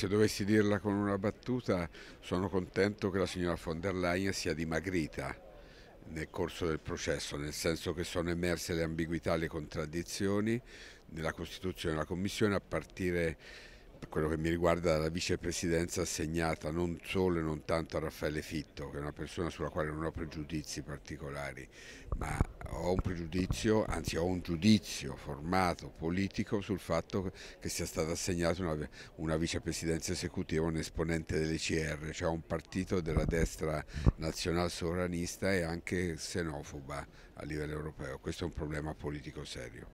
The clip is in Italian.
Se dovessi dirla con una battuta, sono contento che la signora von der Leyen sia dimagrita nel corso del processo, nel senso che sono emerse le ambiguità le contraddizioni nella Costituzione della Commissione a partire quello che mi riguarda la vicepresidenza assegnata non solo e non tanto a Raffaele Fitto, che è una persona sulla quale non ho pregiudizi particolari, ma ho un pregiudizio, anzi ho un giudizio formato, politico, sul fatto che sia stata assegnata una, una vicepresidenza esecutiva a un esponente dell'ECR, cioè un partito della destra nazionalsovranista e anche xenofoba a livello europeo. Questo è un problema politico serio.